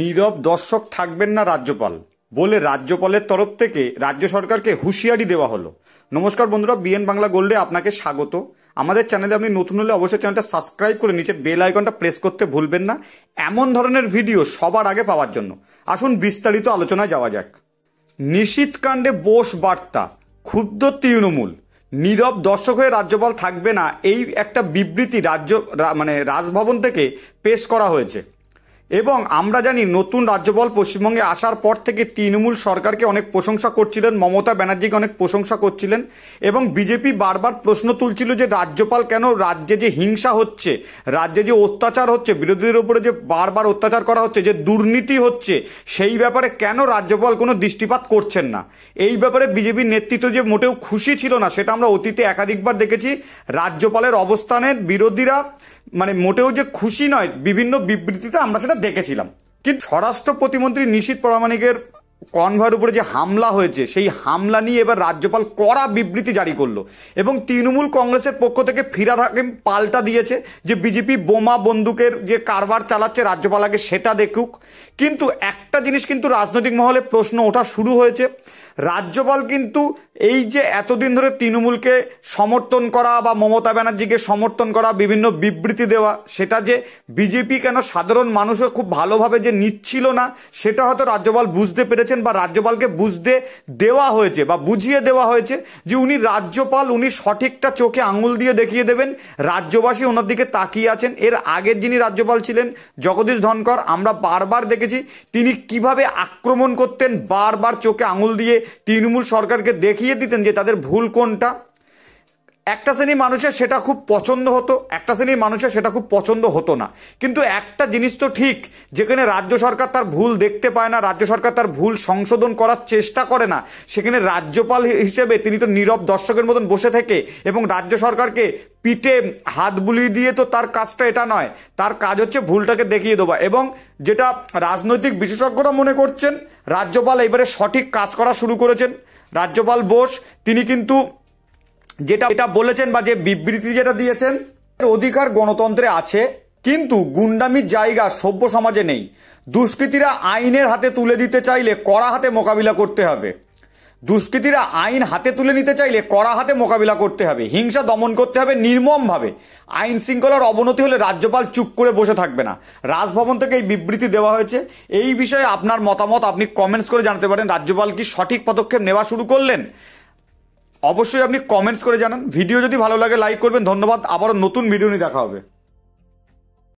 নীরব দর্শক থাকবেন না রাজ্যপাল বলে রাজ্যপালের তরফ থেকে রাজ্য সরকারকে হুঁশিয়ারি দেওয়া হলো নমস্কার বন্ধুরা বিএন বাংলা গোল্ডে আপনাকে স্বাগত আমাদের চ্যানেলে আপনি নতুন হলে অবশ্যই চ্যানেলটা সাবস্ক্রাইব করে নিচে বেল আইকনটা প্রেস করতে ভুলবেন না এমন ধরনের ভিডিও সবার আগে পাওয়ার জন্য আসুন বিস্তারিত আলোচনায় যাওয়া যাক নিশীতকাণ্ডে বোস বার্তা ক্ষুব্ধ তৃণমূল নীরব দর্শক হয়ে রাজ্যপাল থাকবে না এই একটা বিবৃতি রাজ্য মানে রাজভবন থেকে পেশ করা হয়েছে এবং আমরা জানি নতুন রাজ্যপাল পশ্চিমবঙ্গে আসার পর থেকে তৃণমূল সরকারকে অনেক প্রশংসা করছিলেন মমতা ব্যানার্জিকে অনেক প্রশংসা করছিলেন এবং বিজেপি বারবার প্রশ্ন তুলছিল যে রাজ্যপাল কেন রাজ্যে যে হিংসা হচ্ছে রাজ্যে যে অত্যাচার হচ্ছে বিরোধীদের উপরে যে বারবার অত্যাচার করা হচ্ছে যে দুর্নীতি হচ্ছে সেই ব্যাপারে কেন রাজ্যপাল কোনো দৃষ্টিপাত করছেন না এই ব্যাপারে বিজেপির নেতৃত্ব যে মোটেও খুশি ছিল না সেটা আমরা অতীতে একাধিকবার দেখেছি রাজ্যপালের অবস্থানের বিরোধীরা মানে মোটেও যে খুশি নয় বিভিন্ন বিবৃতিতে আমরা সেটা দেখেছিলাম কিন্তু স্বরাষ্ট্র প্রতিমন্ত্রী নিশীত প্রামাণিকের কনভয়ের উপরে যে হামলা হয়েছে সেই হামলা নিয়ে এবার রাজ্যপাল কড়া বিবৃতি জারি করলো এবং তৃণমূল কংগ্রেসের পক্ষ থেকে ফিরা থাকে পাল্টা দিয়েছে যে বিজেপি বোমা বন্দুকের যে কারবার চালাচ্ছে রাজ্যপাল আগে সেটা দেখুক কিন্তু একটা জিনিস কিন্তু রাজনৈতিক মহলে প্রশ্ন ওঠা শুরু হয়েছে রাজ্যপাল কিন্তু এই যে এতদিন ধরে তৃণমূলকে সমর্থন করা বা মমতা ব্যানার্জিকে সমর্থন করা বিভিন্ন বিবৃতি দেওয়া সেটা যে বিজেপি কেন সাধারণ মানুষও খুব ভালোভাবে যে নিচ্ছিল না সেটা হয়তো রাজ্যপাল বুঝতে পেরেছে বলেছেন বা রাজ্যপালকে বুঝতে দেওয়া হয়েছে বা বুঝিয়ে দেওয়া হয়েছে যে উনি রাজ্যপাল উনি সঠিকটা চোখে আঙুল দিয়ে দেখিয়ে দেবেন রাজ্যবাসী ওনার দিকে তাকিয়ে আছেন এর আগের যিনি রাজ্যপাল ছিলেন জগদীশ ধনকর আমরা বারবার দেখেছি তিনি কিভাবে আক্রমণ করতেন বারবার চোখে আঙুল দিয়ে তৃণমূল সরকারকে দেখিয়ে দিতেন যে তাদের ভুল কোনটা একটা শ্রেণীর মানুষের সেটা খুব পছন্দ হতো একটা শ্রেণীর মানুষের সেটা খুব পছন্দ হতো না কিন্তু একটা জিনিস তো ঠিক যেখানে রাজ্য সরকার তার ভুল দেখতে পায় না রাজ্য সরকার তার ভুল সংশোধন করার চেষ্টা করে না সেখানে রাজ্যপাল হিসেবে তিনি তো নীরব দর্শকের মতন বসে থেকে এবং রাজ্য সরকারকে পিঠে হাত বুলিয়ে দিয়ে তো তার কাজটা এটা নয় তার কাজ হচ্ছে ভুলটাকে দেখিয়ে দেওয়া এবং যেটা রাজনৈতিক বিশেষজ্ঞরা মনে করছেন রাজ্যপাল এবারে সঠিক কাজ করা শুরু করেছেন রাজ্যপাল বোস তিনি কিন্তু যেটা এটা বলেছেন বা যে বিবৃতি যেটা দিয়েছেন অধিকার গণতন্ত্রে আছে কিন্তু গুন্ডামির জায়গা সভ্য সমাজে নেই দুষ্কৃতীরা আইনের হাতে তুলে দিতে চাইলে কড়া হাতে মোকাবিলা করতে হবে দুষ্কৃতীরা আইন হাতে তুলে নিতে চাইলে কড়া হাতে মোকাবিলা করতে হবে হিংসা দমন করতে হবে নির্মমভাবে আইন শৃঙ্খলার অবনতি হলে রাজ্যপাল চুপ করে বসে থাকবে না রাজভবন থেকে এই বিবৃতি দেওয়া হয়েছে এই বিষয়ে আপনার মতামত আপনি কমেন্টস করে জানতে পারেন রাজ্যপাল কি সঠিক পদক্ষেপ নেওয়া শুরু করলেন অবশ্যই আপনি কমেন্টস করে জানান ভিডিও যদি ভালো লাগে লাইক করবেন ধন্যবাদ আবারও নতুন ভিডিও নিয়ে দেখা হবে